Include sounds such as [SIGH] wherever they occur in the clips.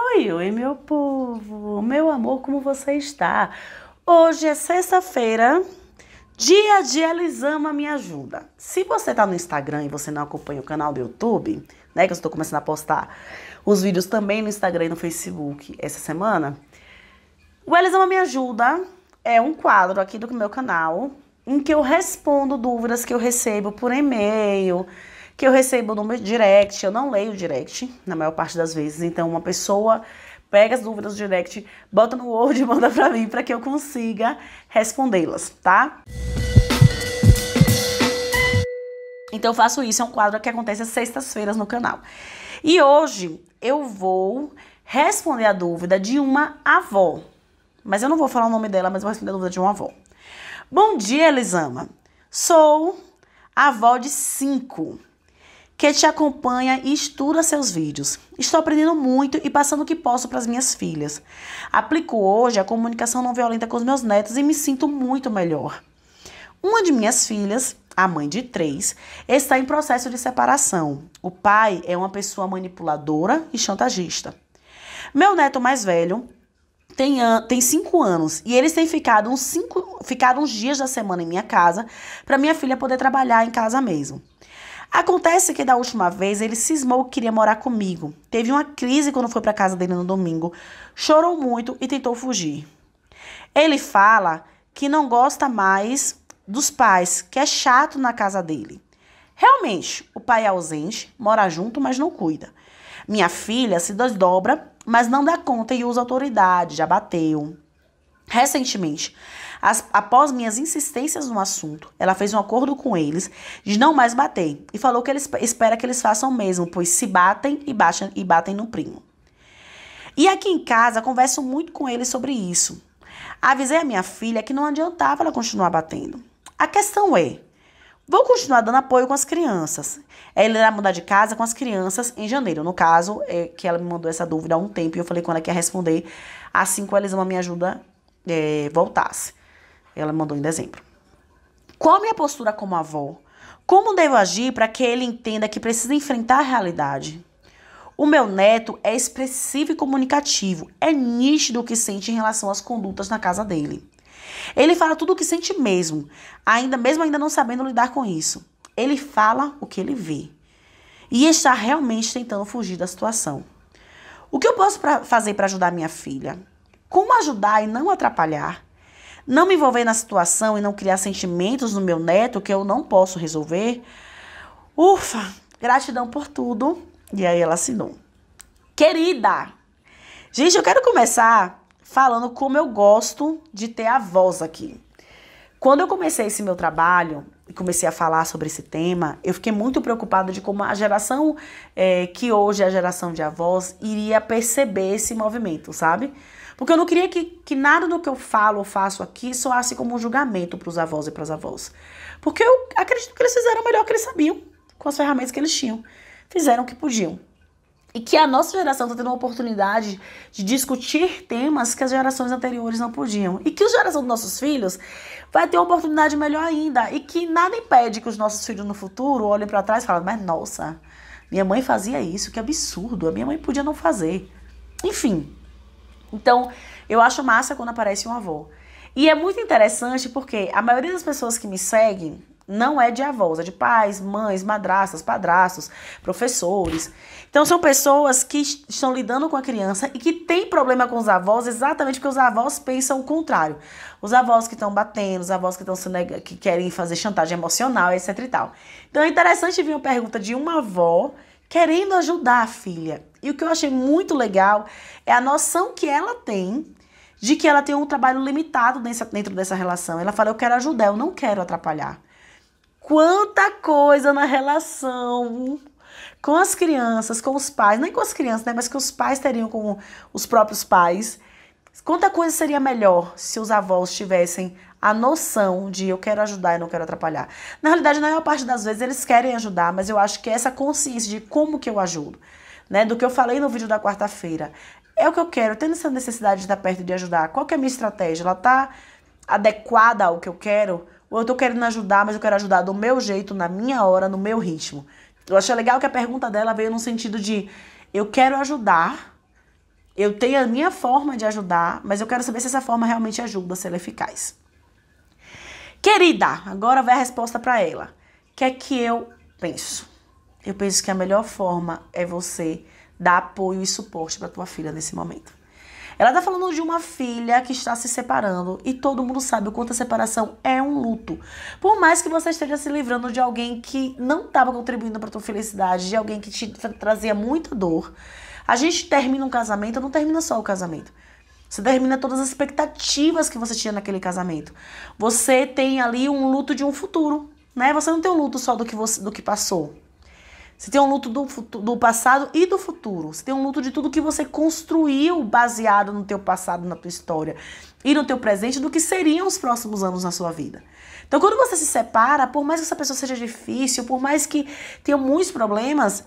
Oi, oi, meu povo, meu amor, como você está? Hoje é sexta-feira, dia de Elisama Me Ajuda. Se você está no Instagram e você não acompanha o canal do YouTube, né, que eu estou começando a postar os vídeos também no Instagram e no Facebook essa semana, o Elisama Me Ajuda é um quadro aqui do meu canal em que eu respondo dúvidas que eu recebo por e-mail, que eu recebo no meu direct, eu não leio o direct, na maior parte das vezes. Então, uma pessoa pega as dúvidas do direct, bota no Word e [LAUGHS] manda para mim para que eu consiga respondê-las, tá? Então, eu faço isso, é um quadro que acontece às sextas-feiras no canal. E hoje eu vou responder a dúvida de uma avó. Mas eu não vou falar o nome dela, mas vou responder a dúvida de uma avó. Bom dia, Elisama. Sou avó de cinco que te acompanha e estuda seus vídeos. Estou aprendendo muito e passando o que posso para as minhas filhas. Aplico hoje a comunicação não violenta com os meus netos e me sinto muito melhor. Uma de minhas filhas, a mãe de três, está em processo de separação. O pai é uma pessoa manipuladora e chantagista. Meu neto mais velho tem, tem cinco anos e eles têm ficado uns, cinco, ficado uns dias da semana em minha casa para minha filha poder trabalhar em casa mesmo. Acontece que da última vez ele cismou que queria morar comigo. Teve uma crise quando foi para casa dele no domingo. Chorou muito e tentou fugir. Ele fala que não gosta mais dos pais, que é chato na casa dele. Realmente, o pai é ausente, mora junto, mas não cuida. Minha filha se desdobra, mas não dá conta e usa autoridade, já bateu. Recentemente, as, após minhas insistências no assunto, ela fez um acordo com eles de não mais bater e falou que eles espera que eles façam mesmo, pois se batem e, baixam, e batem no primo. E aqui em casa, converso muito com eles sobre isso. Avisei a minha filha que não adiantava ela continuar batendo. A questão é, Vou continuar dando apoio com as crianças. Ela irá mudar de casa com as crianças em janeiro. No caso, é que ela me mandou essa dúvida há um tempo e eu falei quando ela quer responder, assim que o Elisama me ajuda é, voltasse. Ela mandou em dezembro. Qual minha postura como avó? Como devo agir para que ele entenda que precisa enfrentar a realidade? O meu neto é expressivo e comunicativo. É nítido o que sente em relação às condutas na casa dele. Ele fala tudo o que sente mesmo, ainda mesmo ainda não sabendo lidar com isso. Ele fala o que ele vê e está realmente tentando fugir da situação. O que eu posso pra fazer para ajudar minha filha? Como ajudar e não atrapalhar? não me envolver na situação e não criar sentimentos no meu neto que eu não posso resolver. Ufa, gratidão por tudo. E aí ela assinou. Querida! Gente, eu quero começar falando como eu gosto de ter a voz aqui. Quando eu comecei esse meu trabalho e comecei a falar sobre esse tema, eu fiquei muito preocupada de como a geração é, que hoje é a geração de avós iria perceber esse movimento, sabe? Porque eu não queria que, que nada do que eu falo ou faço aqui soasse como um julgamento para os avós e para as avós. Porque eu acredito que eles fizeram o melhor que eles sabiam com as ferramentas que eles tinham. Fizeram o que podiam. E que a nossa geração está tendo a oportunidade de discutir temas que as gerações anteriores não podiam. E que a geração dos nossos filhos vai ter uma oportunidade melhor ainda. E que nada impede que os nossos filhos no futuro olhem para trás e falem: Mas nossa, minha mãe fazia isso, que absurdo, a minha mãe podia não fazer. Enfim, então, eu acho massa quando aparece um avô. E é muito interessante porque a maioria das pessoas que me seguem não é de avós, é de pais, mães, madrastas, padrastos, professores. Então são pessoas que estão lidando com a criança e que têm problema com os avós exatamente porque os avós pensam o contrário. Os avós que estão batendo, os avós que estão que querem fazer chantagem emocional, etc e tal. Então é interessante vir uma pergunta de uma avó querendo ajudar a filha. E o que eu achei muito legal é a noção que ela tem de que ela tem um trabalho limitado dentro dessa relação. Ela fala: Eu quero ajudar, eu não quero atrapalhar. Quanta coisa na relação com as crianças, com os pais, nem com as crianças, né, mas que os pais teriam com os próprios pais. Quanta coisa seria melhor se os avós tivessem a noção de eu quero ajudar e não quero atrapalhar. Na realidade, na maior parte das vezes eles querem ajudar, mas eu acho que é essa consciência de como que eu ajudo né? Do que eu falei no vídeo da quarta-feira. É o que eu quero, tendo essa necessidade de estar perto de ajudar. Qual que é a minha estratégia? Ela tá adequada ao que eu quero? Ou eu tô querendo ajudar, mas eu quero ajudar do meu jeito, na minha hora, no meu ritmo? Eu achei legal que a pergunta dela veio no sentido de eu quero ajudar, eu tenho a minha forma de ajudar, mas eu quero saber se essa forma realmente ajuda, se ela é eficaz. Querida, agora vai a resposta para ela. O que é que eu penso? Eu penso que a melhor forma é você dar apoio e suporte para tua filha nesse momento. Ela está falando de uma filha que está se separando e todo mundo sabe o quanto a separação é um luto. Por mais que você esteja se livrando de alguém que não estava contribuindo para tua felicidade, de alguém que te trazia muita dor, a gente termina um casamento, não termina só o casamento. Você termina todas as expectativas que você tinha naquele casamento. Você tem ali um luto de um futuro, né? Você não tem um luto só do que você do que passou. Você tem um luto do, do passado e do futuro. Você tem um luto de tudo que você construiu baseado no teu passado, na tua história e no teu presente, do que seriam os próximos anos na sua vida. Então, quando você se separa, por mais que essa pessoa seja difícil, por mais que tenha muitos problemas,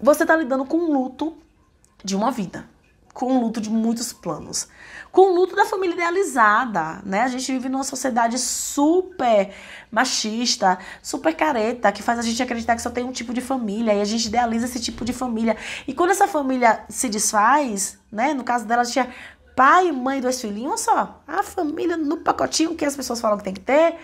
você está lidando com um luto de uma vida com o luto de muitos planos. Com o luto da família idealizada, né? A gente vive numa sociedade super machista, super careta, que faz a gente acreditar que só tem um tipo de família e a gente idealiza esse tipo de família. E quando essa família se desfaz, né? No caso dela tinha pai, mãe, dois filhinhos, só. A família no pacotinho que as pessoas falam que tem que ter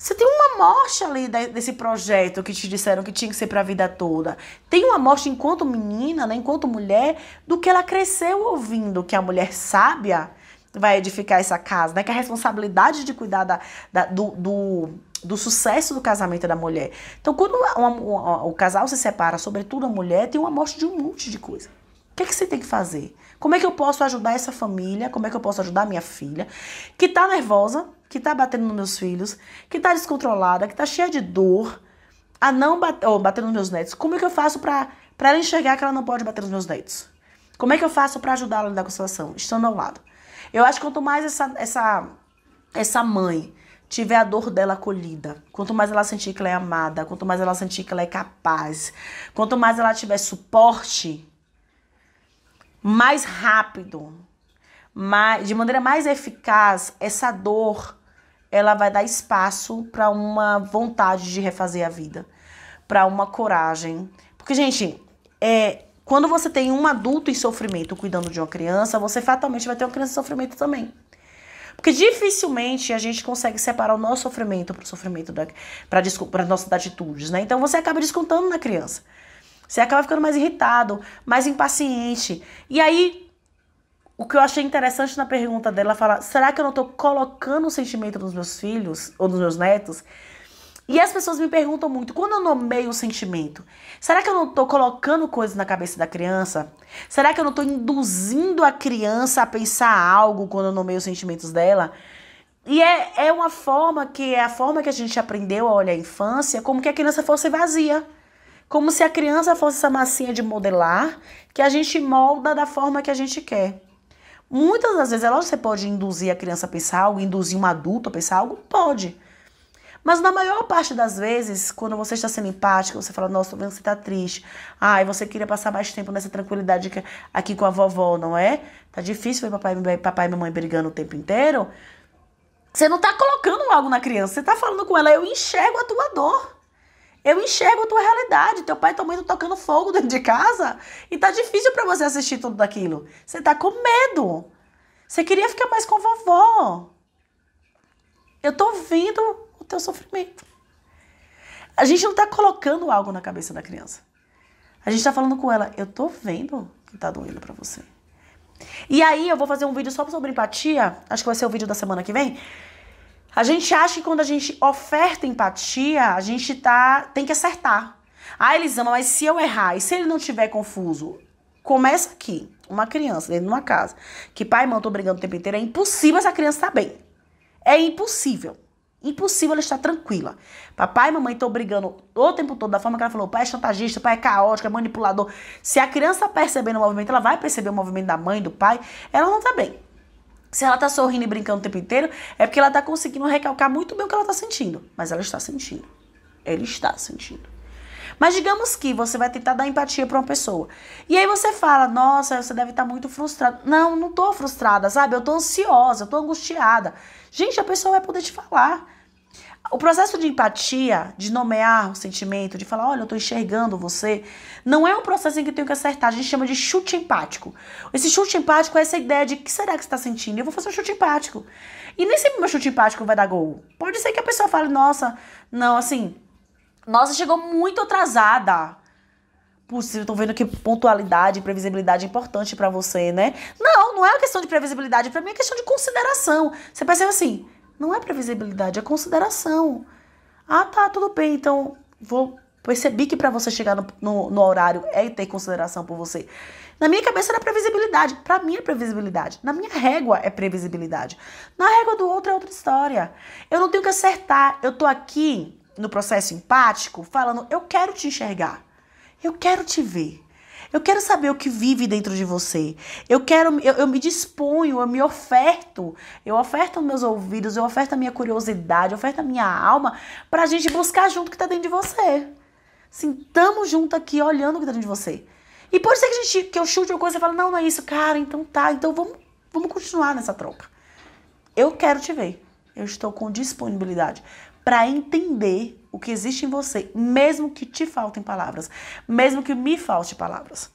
você tem uma morte ali desse projeto que te disseram que tinha que ser para a vida toda. Tem uma morte enquanto menina, né, enquanto mulher, do que ela cresceu ouvindo, que a mulher sábia vai edificar essa casa, né? Que a responsabilidade de cuidar da, da do, do, do, sucesso do casamento é da mulher. Então, quando uma, uma, o casal se separa, sobretudo a mulher, tem uma morte de um monte de coisa. O que, é que você tem que fazer? Como é que eu posso ajudar essa família? Como é que eu posso ajudar minha filha que tá nervosa, que tá batendo nos meus filhos, que tá descontrolada, que tá cheia de dor, a não bater, oh, bater nos meus netos? Como é que eu faço para para ela enxergar que ela não pode bater nos meus netos? Como é que eu faço para ajudá-la a lidar com a situação, estando ao lado? Eu acho que quanto mais essa essa essa mãe tiver a dor dela acolhida, quanto mais ela sentir que ela é amada, quanto mais ela sentir que ela é capaz, quanto mais ela tiver suporte, mais rápido, mais, de maneira mais eficaz, essa dor ela vai dar espaço para uma vontade de refazer a vida, para uma coragem. Porque, gente, é, quando você tem um adulto em sofrimento cuidando de uma criança, você fatalmente vai ter uma criança em sofrimento também. Porque dificilmente a gente consegue separar o nosso sofrimento para o sofrimento para nossas atitudes, né? Então você acaba descontando na criança. Você acaba ficando mais irritado, mais impaciente. E aí, o que eu achei interessante na pergunta dela, falar, será que eu não estou colocando o sentimento nos meus filhos ou nos meus netos? E as pessoas me perguntam muito, quando eu nomeio o sentimento, será que eu não estou colocando coisas na cabeça da criança? Será que eu não estou induzindo a criança a pensar algo quando eu nomeio os sentimentos dela? E é, é uma forma que é a forma que a gente aprendeu a olhar a infância como que a criança fosse vazia. Como se a criança fosse essa massinha de modelar que a gente molda da forma que a gente quer. Muitas das vezes, é lógico, você pode induzir a criança a pensar algo, induzir um adulto a pensar algo, pode. Mas na maior parte das vezes, quando você está sendo empática, você fala, nossa, vendo que você está triste. Ai, ah, você queria passar mais tempo nessa tranquilidade aqui com a vovó, não é? Tá difícil ver papai, papai e mamãe brigando o tempo inteiro. Você não está colocando algo na criança, você está falando com ela, eu enxergo a tua dor. Eu enxergo a tua realidade. Teu pai e tua mãe estão tocando fogo dentro de casa e tá difícil para você assistir tudo daquilo. Você tá com medo. Você queria ficar mais com vovó. Eu tô vendo o teu sofrimento. A gente não tá colocando algo na cabeça da criança. A gente tá falando com ela, eu tô vendo que tá doendo para você. E aí eu vou fazer um vídeo só sobre empatia, acho que vai ser o vídeo da semana que vem, a gente acha que quando a gente oferta empatia, a gente tá, tem que acertar. Ah, Elisama, mas se eu errar e se ele não tiver confuso? Começa aqui, uma criança dentro de uma casa, que pai e mãe estão brigando o tempo inteiro, é impossível essa criança estar tá bem. É impossível. Impossível ela estar tranquila. Papai e mamãe estão brigando o tempo todo da forma que ela falou: pai é chantagista, pai é caótico, é manipulador. Se a criança tá perceber o movimento, ela vai perceber o movimento da mãe, do pai, ela não está bem. Se ela tá sorrindo e brincando o tempo inteiro, é porque ela tá conseguindo recalcar muito bem o que ela tá sentindo. Mas ela está sentindo. Ele está sentindo. Mas digamos que você vai tentar dar empatia para uma pessoa. E aí você fala: "Nossa, você deve estar tá muito frustrado". Não, não tô frustrada, sabe? Eu tô ansiosa, eu tô angustiada. Gente, a pessoa vai poder te falar. O processo de empatia, de nomear o sentimento, de falar, olha, eu estou enxergando você, não é um processo em que eu tenho que acertar. A gente chama de chute empático. Esse chute empático é essa ideia de o que será que você está sentindo? Eu vou fazer um chute empático. E nem sempre meu chute empático vai dar gol. Pode ser que a pessoa fale, nossa, não, assim, nossa, chegou muito atrasada. Putz, eu tô vendo que pontualidade e previsibilidade é importante para você, né? Não, não é uma questão de previsibilidade, para mim é questão de consideração. Você percebe assim, não é previsibilidade, é consideração. Ah, tá, tudo bem, então vou percebi que para você chegar no, no, no, horário é ter consideração por você. Na minha cabeça era previsibilidade, para mim é previsibilidade, na minha régua é previsibilidade. Na régua do outro é outra história. Eu não tenho que acertar, eu tô aqui no processo empático falando, eu quero te enxergar. Eu quero te ver. Eu quero saber o que vive dentro de você. Eu quero, eu, eu me disponho, eu me oferto. Eu oferto meus ouvidos, eu oferto a minha curiosidade, eu oferto a minha alma para a gente buscar junto o que está dentro de você. Assim, tamo junto aqui olhando o que está dentro de você. E pode ser que, a gente, que eu chute uma coisa e fale, não, não é isso, cara, então tá, então vamos, vamos continuar nessa troca. Eu quero te ver. Eu estou com disponibilidade para entender o que existe em você, mesmo que te faltem palavras, mesmo que me falte palavras.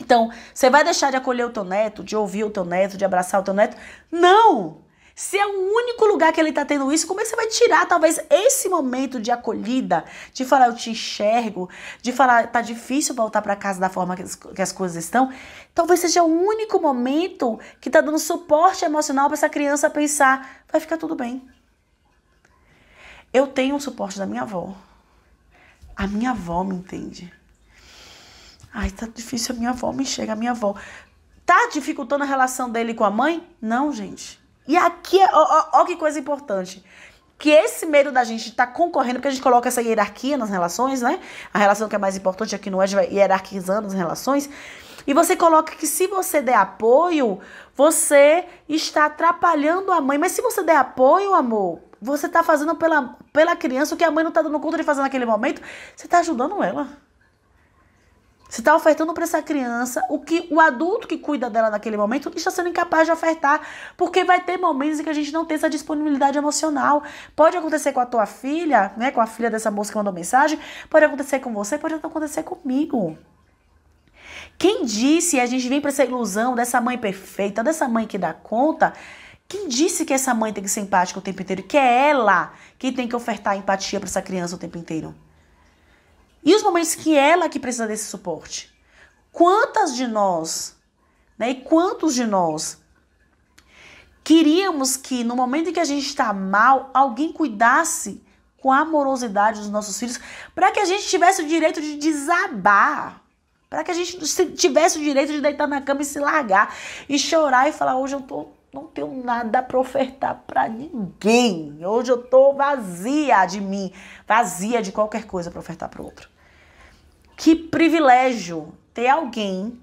Então, você vai deixar de acolher o teu neto, de ouvir o teu neto, de abraçar o teu neto? Não! Se é o único lugar que ele está tendo isso, como é que você vai tirar talvez esse momento de acolhida, de falar eu te enxergo, de falar tá difícil voltar para casa da forma que as, que as, coisas estão? Talvez seja o único momento que está dando suporte emocional para essa criança pensar vai ficar tudo bem. Eu tenho o suporte da minha avó. A minha avó me entende. Ai, tá difícil, a minha avó me chega, a minha avó. Tá dificultando a relação dele com a mãe? Não, gente. E aqui, é, ó, ó, ó que coisa importante que esse medo da gente estar tá concorrendo, porque a gente coloca essa hierarquia nas relações, né? A relação que é mais importante aqui no Ed vai hierarquizando as relações. E você coloca que se você der apoio, você está atrapalhando a mãe. Mas se você der apoio, amor, você está fazendo pela, pela criança o que a mãe não está dando conta de fazer naquele momento. Você está ajudando ela. Você está ofertando para essa criança o que o adulto que cuida dela naquele momento está sendo incapaz de ofertar, porque vai ter momentos em que a gente não tem essa disponibilidade emocional. Pode acontecer com a tua filha, né, com a filha dessa moça que mandou mensagem, pode acontecer com você, pode acontecer comigo. Quem disse, a gente vem para essa ilusão dessa mãe perfeita, dessa mãe que dá conta, quem disse que essa mãe tem que ser empática o tempo inteiro? Que é ela que tem que ofertar empatia para essa criança o tempo inteiro. E os momentos que ela que precisa desse suporte. Quantas de nós, né? E quantos de nós queríamos que no momento em que a gente está mal, alguém cuidasse com a amorosidade dos nossos filhos, para que a gente tivesse o direito de desabar, para que a gente tivesse o direito de deitar na cama e se largar e chorar e falar hoje eu tô não tenho nada para ofertar para ninguém. Hoje eu estou vazia de mim, vazia de qualquer coisa para ofertar para outro. Que privilégio ter alguém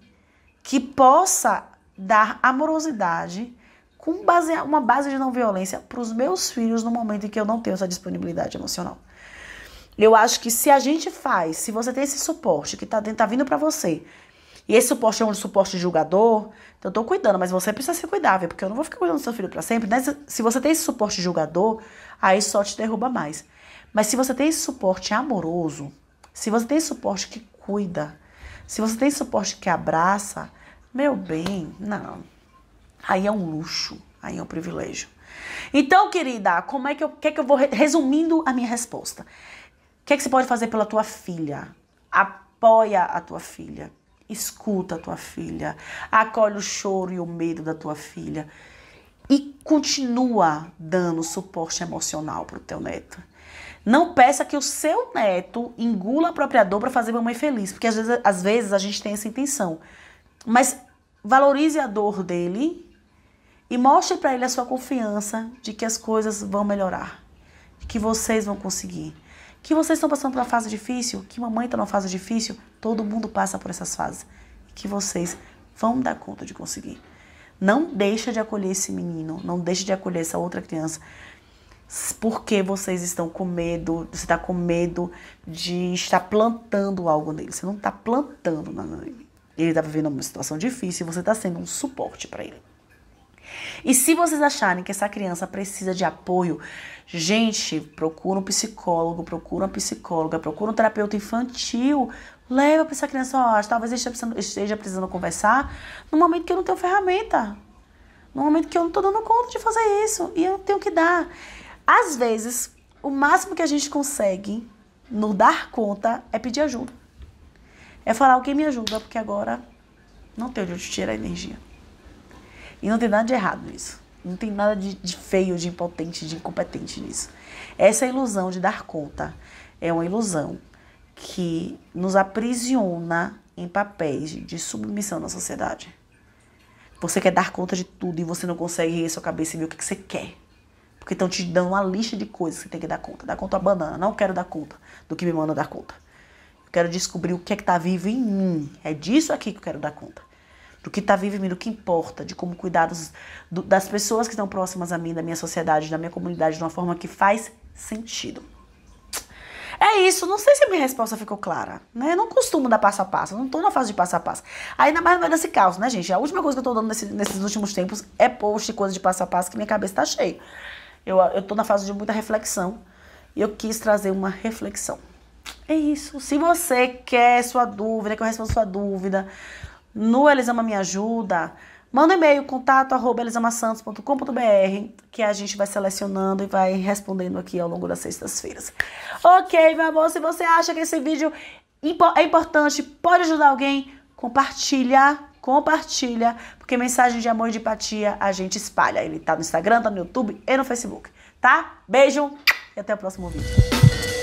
que possa dar amorosidade com base, uma base de não violência para os meus filhos no momento em que eu não tenho essa disponibilidade emocional. Eu acho que se a gente faz, se você tem esse suporte que está tá vindo para você, e esse suporte é um suporte de julgador. Então, eu tô cuidando, mas você precisa se cuidar, viu? Porque eu não vou ficar cuidando do seu filho para sempre, né? Se você tem esse suporte de julgador, aí só te derruba mais. Mas se você tem esse suporte amoroso, se você tem esse suporte que cuida, se você tem esse suporte que abraça, meu bem, não. Aí é um luxo, aí é um privilégio. Então, querida, como é que eu, que é que eu vou resumindo a minha resposta? O que é que você pode fazer pela tua filha? Apoia a tua filha. Escuta a tua filha, acolhe o choro e o medo da tua filha e continua dando suporte emocional para o teu neto. Não peça que o seu neto engula a própria dor para fazer mamãe feliz, porque às vezes, às vezes a gente tem essa intenção. Mas valorize a dor dele e mostre para ele a sua confiança de que as coisas vão melhorar, de que vocês vão conseguir. Que vocês estão passando por uma fase difícil, que mamãe está numa fase difícil, todo mundo passa por essas fases. Que vocês vão dar conta de conseguir. Não deixa de acolher esse menino, não deixa de acolher essa outra criança. Porque vocês estão com medo, você está com medo de estar plantando algo nele. Você não está plantando nada nele. Ele está vivendo uma situação difícil e você está sendo um suporte para ele. E se vocês acharem que essa criança precisa de apoio, gente, procura um psicólogo, procura uma psicóloga, procura um terapeuta infantil. Leva pra essa criança, ó, talvez esteja precisando, esteja precisando conversar no momento que eu não tenho ferramenta. No momento que eu não estou dando conta de fazer isso e eu tenho que dar. Às vezes, o máximo que a gente consegue no dar conta é pedir ajuda. É falar alguém me ajuda, porque agora não tenho de onde tirar energia. E não tem nada de errado nisso. Não tem nada de, de feio, de impotente, de incompetente nisso. Essa é ilusão de dar conta é uma ilusão que nos aprisiona em papéis de submissão na sociedade. Você quer dar conta de tudo e você não consegue em sua cabeça e ver o que, que você quer. Porque estão te dando uma lista de coisas que você tem que dar conta. Dar conta a é banana. Não quero dar conta do que me manda dar conta. Eu quero descobrir o que é que está vivo em mim. É disso aqui que eu quero dar conta do que está vivo em mim, do que importa, de como cuidar dos, do, das pessoas que estão próximas a mim, da minha sociedade, da minha comunidade, de uma forma que faz sentido. É isso, não sei se a minha resposta ficou clara, né? Eu não costumo dar passo a passo, não tô na fase de passo a passo. Ainda mais no meio desse caos, né, gente? A última coisa que eu tô dando nesse, nesses últimos tempos é post e coisa de passo a passo, que minha cabeça tá cheia. Eu, eu tô na fase de muita reflexão e eu quis trazer uma reflexão. É isso. Se você quer sua dúvida, que eu responda sua dúvida, no Elisama Me Ajuda, manda um e-mail, contato arroba que a gente vai selecionando e vai respondendo aqui ao longo das sextas-feiras. Ok, meu amor, se você acha que esse vídeo é importante, pode ajudar alguém, compartilha, compartilha, porque mensagem de amor e de empatia a gente espalha. Ele tá no Instagram, tá no YouTube e no Facebook, tá? Beijo e até o próximo vídeo.